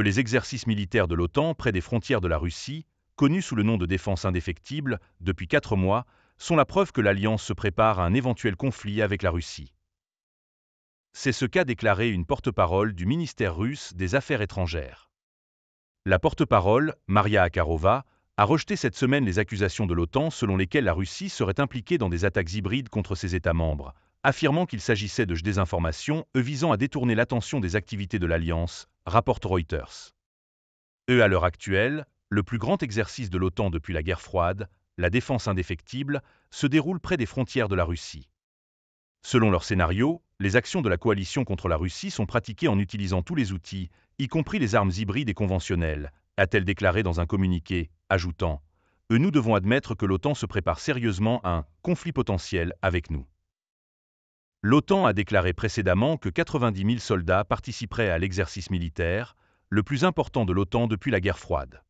les exercices militaires de l'OTAN près des frontières de la Russie, connus sous le nom de défense indéfectible depuis quatre mois, sont la preuve que l'Alliance se prépare à un éventuel conflit avec la Russie. C'est ce qu'a déclaré une porte-parole du ministère russe des Affaires étrangères. La porte-parole, Maria Akarova, a rejeté cette semaine les accusations de l'OTAN selon lesquelles la Russie serait impliquée dans des attaques hybrides contre ses États membres, affirmant qu'il s'agissait de désinformation eux visant à détourner l'attention des activités de l'Alliance, rapporte Reuters. Eux à l'heure actuelle, le plus grand exercice de l'OTAN depuis la guerre froide, la défense indéfectible, se déroule près des frontières de la Russie. Selon leur scénario, les actions de la coalition contre la Russie sont pratiquées en utilisant tous les outils, y compris les armes hybrides et conventionnelles, a-t-elle déclaré dans un communiqué, ajoutant e, ⁇ Nous devons admettre que l'OTAN se prépare sérieusement à un conflit potentiel avec nous ⁇ L'OTAN a déclaré précédemment que 90 000 soldats participeraient à l'exercice militaire, le plus important de l'OTAN depuis la guerre froide.